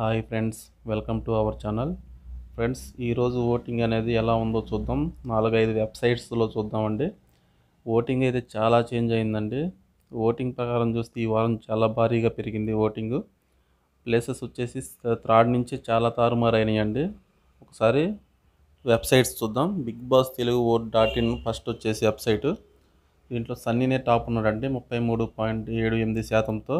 hi friends welcome to our channel friends ఈరోజు voting అనేది ఎలా ఉందో చూద్దాం నాలుగైదు వెబ్సైట్స్లో చూద్దామండి ఓటింగ్ అయితే చాలా చేంజ్ అయిందండి ఓటింగ్ ప్రకారం చూస్తే ఈ వారం చాలా భారీగా పెరిగింది ఓటింగ్ ప్లేసెస్ వచ్చేసి త్రాడ్ నుంచి చాలా తారుమారైనాయండి ఒకసారి వెబ్సైట్స్ చూద్దాం Bigg Boss Telugu vote dot in first వచ్చేసి వెబ్సైట్ దీంట్లో సన్నీనే టాప్ ఉన్నాడండి ముప్పై మూడు పాయింట్ ఏడు ఎనిమిది శాతంతో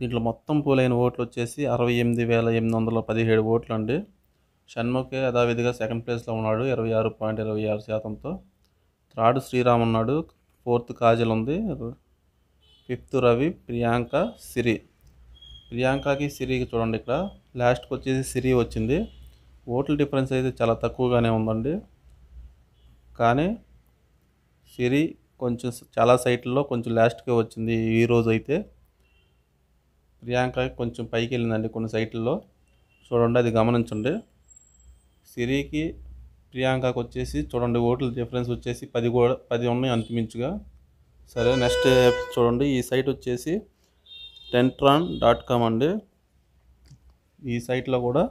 దీంట్లో మొత్తం పోలైన ఓట్లు వచ్చేసి అరవై ఎనిమిది వేల ఎనిమిది వందల పదిహేడు ఓట్లు అండి షణ్ముఖే యథావిధిగా సెకండ్ ప్లేస్లో ఉన్నాడు ఇరవై ఆరు పాయింట్ ఇరవై ఆరు శాతంతో థర్డ్ శ్రీరామ్ ఉన్నాడు ఫోర్త్ కాజల్ ఉంది ఫిఫ్త్ రవి ప్రియాంక సిరి ప్రియాంకకి సిరికి చూడండి ఇక్కడ లాస్ట్కి వచ్చేసి సిరి వచ్చింది ఓట్ల డిఫరెన్స్ అయితే చాలా తక్కువగానే ఉందండి కానీ సిరి కొంచెం చాలా సైట్లలో కొంచెం లాస్ట్కే వచ్చింది ఈరోజు అయితే ప్రియాంక కొంచెం పైకి వెళ్ళిందండి కొన్ని సైట్లలో చూడండి అది గమనించండి సిరికి ప్రియాంకకు వచ్చేసి చూడండి ఓట్ల డిఫరెన్స్ వచ్చేసి పది కూడా పది ఉన్నాయి అంతమించుగా సరే నెక్స్ట్ చూడండి ఈ సైట్ వచ్చేసి టెంట్రాన్ డాట్ కామ్ అండి ఈ సైట్లో కూడా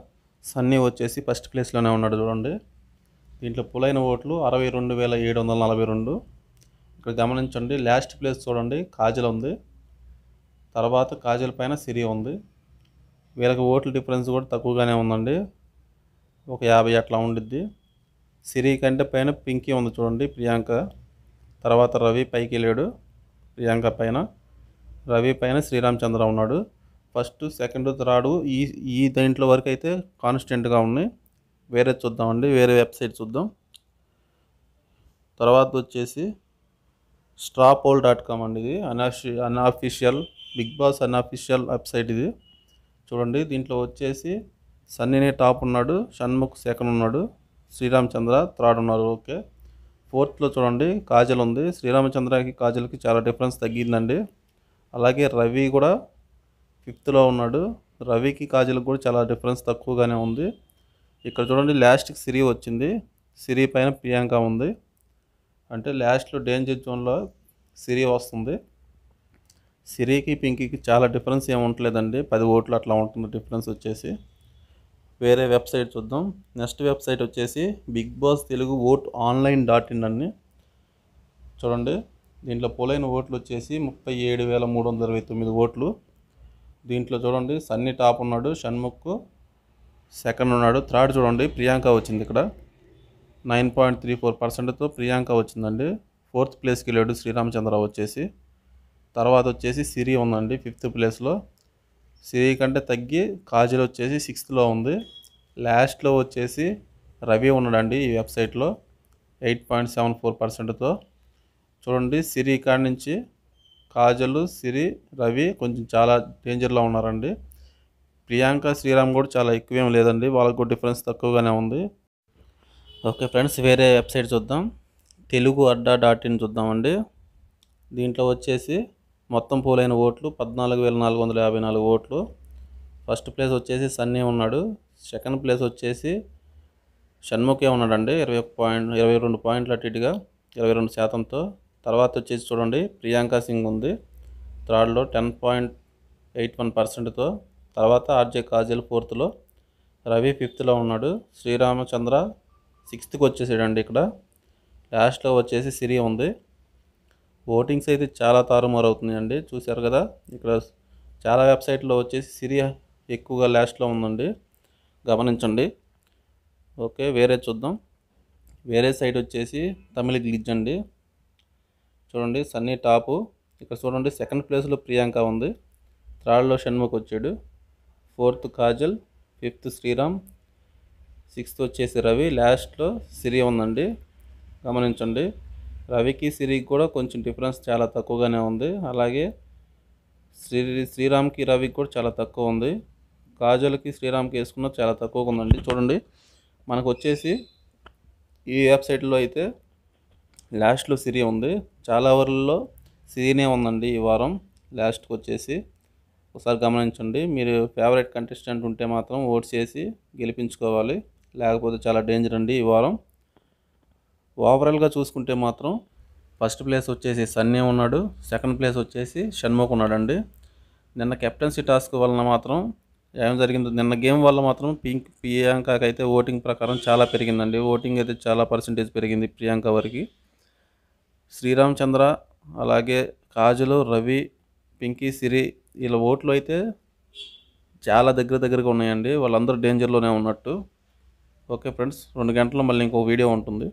సన్నీ వచ్చేసి ఫస్ట్ ప్లేస్లోనే ఉన్నాడు చూడండి దీంట్లో పులైన ఓట్లు అరవై రెండు వేల ఏడు వందల నలభై రెండు ఇక్కడ గమనించండి లాస్ట్ ప్లేస్ చూడండి కాజల్ ఉంది తర్వాత కాజల్ పైన సిరి ఉంది వీళ్ళకి ఓట్ల డిఫరెన్స్ కూడా తక్కువగానే ఉందండి ఒక యాభై అట్లా ఉండిద్ది సిరి కంటే పైన పింకీ ఉంది చూడండి ప్రియాంక తర్వాత రవి పైకి వెళ్ళాడు ప్రియాంక పైన రవి పైన శ్రీరామచంద్ర ఉన్నాడు ఫస్ట్ సెకండ్ థర్డ్ ఈ ఈ దీంట్లో వరకు అయితే కాన్స్టెంట్గా ఉన్నాయి వేరే చూద్దామండి వేరే వెబ్సైట్ చూద్దాం తర్వాత వచ్చేసి స్ట్రాపోల్ డాట్ కామ్ అండి ఇది అన్అఫిషియల్ బిగ్ బాస్ అన్న అఫీషియల్ వెబ్సైట్ ఇది చూడండి దీంట్లో వచ్చేసి సన్నీనే టాప్ ఉన్నాడు షణ్ముఖ్ సెకండ్ ఉన్నాడు శ్రీరామచంద్ర థర్డ్ ఉన్నారు ఓకే ఫోర్త్లో చూడండి కాజల్ ఉంది శ్రీరామచంద్రకి కాజల్కి చాలా డిఫరెన్స్ తగ్గిందండి అలాగే రవి కూడా ఫిఫ్త్లో ఉన్నాడు రవికి కాజల్కి కూడా చాలా డిఫరెన్స్ తక్కువగానే ఉంది ఇక్కడ చూడండి లాస్ట్కి సిరి వచ్చింది సిరి పైన ప్రియాంక ఉంది అంటే లాస్ట్లో డేంజర్ జోన్లో సిరి వస్తుంది సిరికి పింకీకి చాలా డిఫరెన్స్ ఏమి ఉండలేదండి పది ఓట్లు అట్లా ఉంటుంది డిఫరెన్స్ వచ్చేసి వేరే వెబ్సైట్ చూద్దాం నెక్స్ట్ వెబ్సైట్ వచ్చేసి Bigg Boss Telugu vote online dot in అని చూడండి దీంట్లో పోలైన ఓట్లు వచ్చేసి ముప్పై ఏడు వేల మూడు వందల ఇరవై తొమ్మిది ఓట్లు దీంట్లో చూడండి సన్నీ టాప్ ఉన్నాడు షణ్ముఖ్ సెకండ్ ఉన్నాడు థర్డ్ చూడండి ప్రియాంక వచ్చింది ఇక్కడ నైన్ పాయింట్ త్రీ ఫోర్ పర్సెంట్తో ప్రియాంక వచ్చిందండి ఫోర్త్ ప్లేస్కి వెళ్ళాడు శ్రీరామచంద్రరావు వచ్చేసి తర్వాత వచ్చేసి సిరి ఉందండి ఫిఫ్త్ ప్లేస్లో సిరి కంటే తగ్గి కాజల్ వచ్చేసి సిక్స్త్లో ఉంది లాస్ట్లో వచ్చేసి రవి ఉన్నాడండి ఈ వెబ్సైట్లో ఎయిట్ పాయింట్ సెవెన్ ఫోర్ పర్సెంట్తో చూడండి సిరి కాడి నుంచి కాజల్ సిరి రవి కొంచెం చాలా డేంజర్లో ఉన్నారండి ప్రియాంక శ్రీరామ్ కూడా చాలా ఎక్కువేం లేదండి వాళ్ళకు డిఫరెన్స్ తక్కువగానే ఉంది ఓకే ఫ్రెండ్స్ వేరే వెబ్సైట్ చూద్దాం తెలుగు అడ్డా డాట్ ఇన్ చూద్దామండి దీంట్లో వచ్చేసి మొత్తం పోలైన ఓట్లు పద్నాలుగు వేల నాలుగు వందల యాభై నాలుగు ఓట్లు ఫస్ట్ ప్లేస్ వచ్చేసి సన్నీ ఉన్నాడు సెకండ్ ప్లేస్ వచ్చేసి షణ్ముఖే ఉన్నాడండి ఇరవై ఒక పాయింట్ ఇరవై రెండు పాయింట్లు అటు ఇటుగా ఇరవై రెండు శాతంతో తర్వాత వచ్చేసి చూడండి ప్రియాంక సింగ్ ఉంది థర్డ్లో టెన్ పాయింట్ ఎయిట్ వన్ పర్సెంట్తో తర్వాత ఆర్జే కాజల్ ఫోర్త్లో రవి ఫిఫ్త్లో ఉన్నాడు శ్రీరామచంద్ర సిక్స్త్కి వచ్చేసాడండి ఇక్కడ లాస్ట్లో వచ్చేసి సిరి ఉంది ఓటింగ్స్ అయితే చాలా తారుమారు అవుతున్నాయండి చూశారు కదా ఇక్కడ చాలా వెబ్సైట్లో వచ్చేసి సిరియా ఎక్కువగా లాస్ట్లో ఉందండి గమనించండి ఓకే వేరే చూద్దాం వేరే సైడ్ వచ్చేసి తమిళ గ్లిజ్ అండి చూడండి సన్నీ టాపు ఇక్కడ చూడండి సెకండ్ ప్లేస్లో ప్రియాంక ఉంది థర్డ్లో షణ్ముఖ్ వచ్చాడు fourth Kajal fifth Sriram sixth వచ్చేసి రవి లాస్ట్లో సిరియా ఉందండి గమనించండి రవికి సిరికి కూడా కొంచెం డిఫరెన్స్ చాలా తక్కువగానే ఉంది అలాగే శ్రీ శ్రీరామ్కి రవికి కూడా చాలా తక్కువ ఉంది కాజల్కి శ్రీరామ్కి వేసుకున్న చాలా తక్కువగా ఉందండి చూడండి మనకు వచ్చేసి ఈ వెబ్సైట్లో అయితే లాస్ట్లో సిరి ఉంది చాలా ఓవర్లలో సిరీనే ఉందండి ఈ వారం లాస్ట్కి వచ్చేసి ఒకసారి గమనించండి మీరు ఫేవరెట్ కంటెస్టెంట్ ఉంటే మాత్రం ఓట్స్ చేసి గెలిపించుకోవాలి లేకపోతే చాలా డేంజర్ అండి ఈ వారం ఓవరాల్గా చూసుకుంటే మాత్రం ఫస్ట్ ప్లేస్ వచ్చేసి సన్నీ ఉన్నాడు సెకండ్ ప్లేస్ వచ్చేసి షణ్ముఖ్ ఉన్నాడండి నిన్న కెప్టెన్సీ టాస్క్ వలన మాత్రం ఏం జరిగిందో నిన్న గేమ్ వల్ల మాత్రం పింక్ ప్రియాంకకి అయితే ఓటింగ్ ప్రకారం చాలా పెరిగిందండి ఓటింగ్ అయితే చాలా పర్సంటేజ్ పెరిగింది ప్రియాంక వారికి శ్రీరామచంద్ర అలాగే కాజలు రవి పింకీ సిరి వీళ్ళ ఓట్లు అయితే చాలా దగ్గర దగ్గరగా ఉన్నాయండి వాళ్ళందరూ డేంజర్లోనే ఉన్నట్టు ఓకే ఫ్రెండ్స్ రెండు గంటల్లో మళ్ళీ ఇంకో వీడియో ఉంటుంది